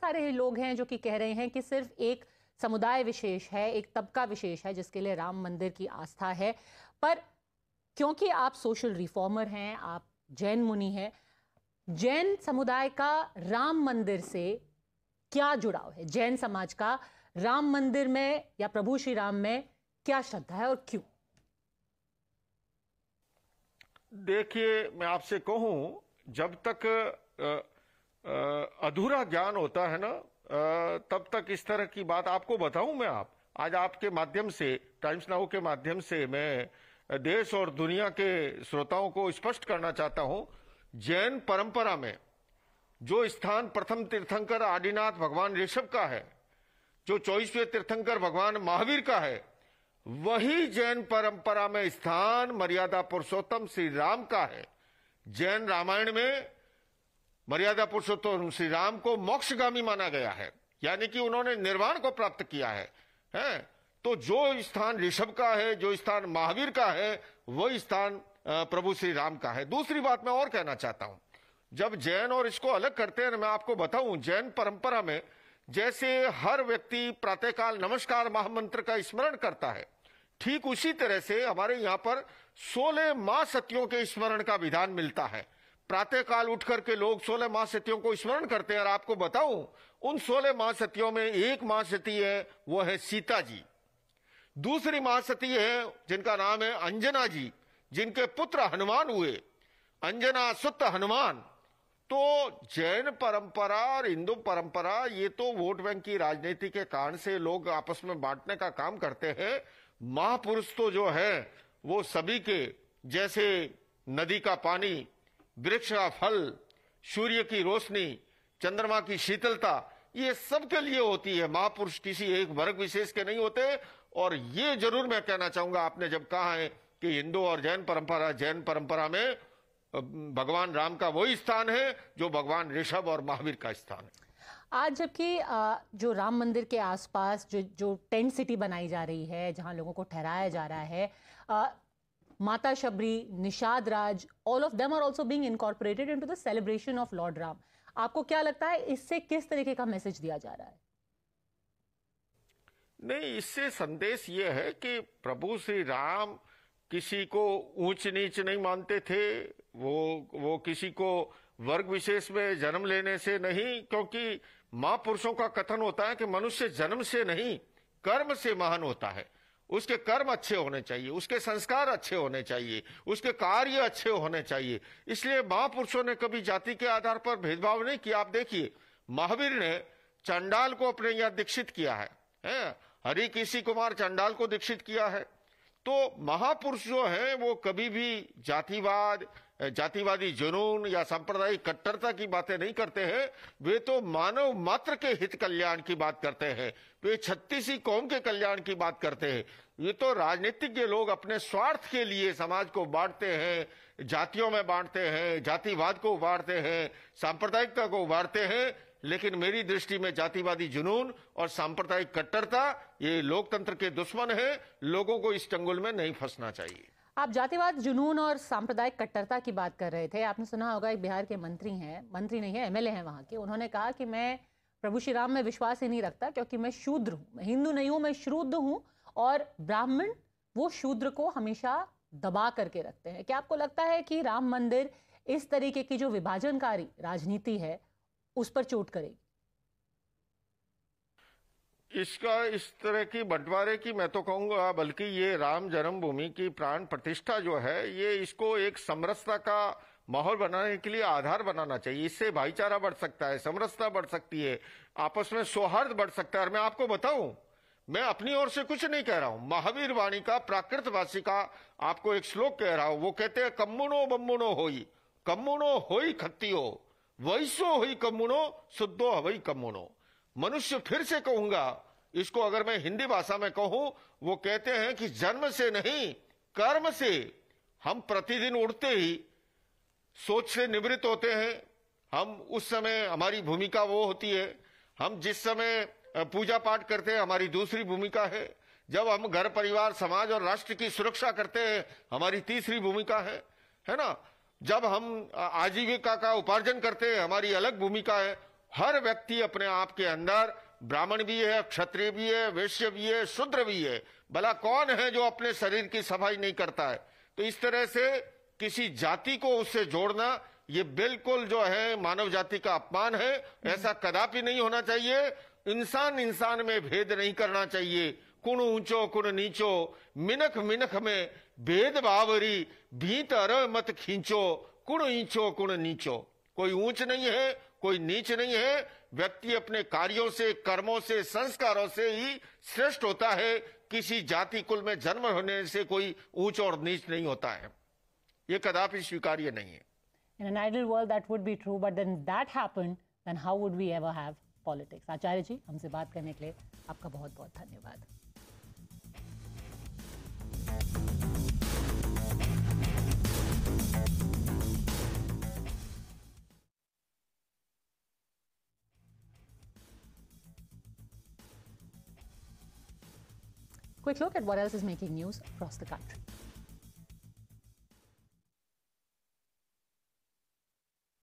सारे लोग हैं जो कि कह रहे हैं कि सिर्फ एक समुदाय विशेष है एक तबका विशेष है जिसके लिए राम मंदिर की आस्था है पर क्योंकि आप सोशल रिफॉर्मर हैं आप जैन मुनि हैं जैन समुदाय का राम मंदिर से क्या जुड़ाव है जैन समाज का राम मंदिर में या प्रभु श्री राम में क्या श्रद्धा है और क्यों देखिए मैं आपसे कहूं जब तक अधूरा ज्ञान होता है ना तब तक इस तरह की बात आपको बताऊं मैं आप आज आपके माध्यम से टाइम्स नाउ के माध्यम से मैं देश और दुनिया के श्रोताओं को स्पष्ट करना चाहता हूं जैन परंपरा में जो स्थान प्रथम तीर्थंकर आदिनाथ भगवान ऋषभ का है जो चौबीसवें तीर्थंकर भगवान महावीर का है वही जैन परंपरा में स्थान मर्यादा पुरुषोत्तम श्री राम का है जैन रामायण में मर्यादा पुरुषोत्तम श्री राम को मोक्षगामी माना गया है यानी कि उन्होंने निर्वाण को प्राप्त किया है हैं तो जो स्थान ऋषभ का है जो स्थान महावीर का है वो स्थान प्रभु श्री राम का है दूसरी बात मैं और कहना चाहता हूं जब जैन और इसको अलग करते हैं मैं आपको बताऊं जैन परंपरा में जैसे हर व्यक्ति प्रातःकाल नमस्कार महामंत्र का स्मरण करता है ठीक उसी तरह से हमारे यहाँ पर सोलह मां सत्यों के स्मरण का विधान मिलता है प्रातः काल उठ करके लोग सोलह महासतियों को स्मरण करते हैं और आपको बताऊं उन सोलह महासतियों में एक महासती है वो है सीता जी दूसरी महासती है जिनका नाम है अंजना जी जिनके पुत्र हनुमान हुए अंजना सुत हनुमान तो जैन परंपरा और हिंदू परंपरा ये तो वोट बैंक की राजनीति के कारण से लोग आपस में बांटने का काम करते हैं महापुरुष तो जो है वो सभी के जैसे नदी का पानी वृक्ष का फल सूर्य की रोशनी चंद्रमा की शीतलता ये सबके लिए होती है महापुरुष किसी एक वर्ग विशेष के नहीं होते और ये जरूर मैं कहना चाहूंगा आपने जब कहा है कि हिंदू और जैन परंपरा जैन परंपरा में भगवान राम का वही स्थान है जो भगवान ऋषभ और महावीर का स्थान है आज जबकि जो राम मंदिर के आसपास जो जो टेंट सिटी बनाई जा रही है जहां लोगों को ठहराया जा रहा है माता Shabari Nishad Raj all of them are also being incorporated into the celebration of lord Ram आपको क्या लगता है इससे किस तरीके का मैसेज दिया जा रहा है नहीं इससे संदेश ये है कि प्रभु श्री राम किसी को ऊंच नीच नहीं मानते थे वो वो किसी को वर्ग विशेष में जन्म लेने से नहीं क्योंकि महापुरुषों का कथन होता है कि मनुष्य जन्म से नहीं कर्म से महान होता है उसके कर्म अच्छे होने चाहिए उसके संस्कार अच्छे होने चाहिए उसके कार्य अच्छे होने चाहिए इसलिए महापुरुषों ने कभी जाति के आधार पर भेदभाव नहीं किया आप देखिए महावीर ने चंडाल को अपने यहाँ दीक्षित किया है, है? हरि किसी कुमार चंडाल को दीक्षित किया है तो महापुरुष जो है वो कभी भी जातिवाद जातिवादी जुनून या सांप्रदायिक कट्टरता की बातें नहीं करते हैं वे तो मानव मात्र के हित कल्याण की बात करते हैं वे छत्तीसी कौम के कल्याण की बात करते हैं ये तो राजनीतिज्ञ लोग अपने स्वार्थ के लिए समाज को बांटते हैं जातियों में बांटते हैं जातिवाद को उभारते हैं सांप्रदायिकता को उभारते हैं लेकिन मेरी दृष्टि में जातिवादी जुनून और सांप्रदायिक कट्टरता ये लोकतंत्र के दुश्मन है लोगों को इस चंगुल में नहीं फंसना चाहिए आप जातिवाद जुनून और सांप्रदायिक कट्टरता की बात कर रहे थे आपने सुना होगा एक बिहार के मंत्री हैं मंत्री नहीं है एमएलए हैं वहाँ के उन्होंने कहा कि मैं प्रभु श्री राम में विश्वास ही नहीं रखता क्योंकि मैं शूद्र हूँ हिंदू नहीं हूँ मैं शूद्र हूँ और ब्राह्मण वो शूद्र को हमेशा दबा करके रखते हैं क्या आपको लगता है कि राम मंदिर इस तरीके की जो विभाजनकारी राजनीति है उस पर चोट करेगी इसका इस तरह की बंटवारे की मैं तो कहूंगा बल्कि ये राम जन्मभूमि की प्राण प्रतिष्ठा जो है ये इसको एक समरसता का माहौल बनाने के लिए आधार बनाना चाहिए इससे भाईचारा बढ़ सकता है समरसता बढ़ सकती है आपस में सौहार्द बढ़ सकता है और मैं आपको बताऊं मैं अपनी ओर से कुछ नहीं कह रहा हूं महावीर वाणी का प्राकृत वासी का आपको एक श्लोक कह रहा हूं वो कहते हैं कम्मुनो बम्मुनो होई कम्मुनो होई खत्ती हो वैसो हुई कमुनो शुद्धो हवई कमुनो मनुष्य फिर से कहूंगा इसको अगर मैं हिंदी भाषा में कहूं वो कहते हैं कि जन्म से नहीं कर्म से हम प्रतिदिन उठते ही सोच से निवृत्त होते हैं हम उस समय हमारी भूमिका वो होती है हम जिस समय पूजा पाठ करते हैं हमारी दूसरी भूमिका है जब हम घर परिवार समाज और राष्ट्र की सुरक्षा करते हैं हमारी तीसरी भूमिका है है ना जब हम आजीविका का उपार्जन करते हैं हमारी अलग भूमिका है हर व्यक्ति अपने आप के अंदर ब्राह्मण भी है क्षत्रिय भी है वैश्य भी है शूद्र भी है भला कौन है जो अपने शरीर की सफाई नहीं करता है तो इस तरह से किसी जाति को उससे जोड़ना ये बिल्कुल जो है मानव जाति का अपमान है ऐसा कदापि नहीं होना चाहिए इंसान इंसान में भेद नहीं करना चाहिए कुण ऊंचो कुण नीचो मिनख मिनख में भेद बावरी भीत अर मत खींचो कुण ऊंचो कुण नीचो कोई ऊंच नहीं है कोई नीच नहीं है व्यक्ति अपने कार्यों से कर्मों से संस्कारों से ही श्रेष्ठ होता है किसी जाति कुल में जन्म होने से कोई ऊंच और नीच नहीं होता है ये कदापि स्वीकार्य नहीं है In an ideal world that would be true, but then that happened, then how would we ever have politics? Acharya ji, हमसे बात करने के लिए आपका बहुत बहुत धन्यवाद quick look at what else is making news across the country.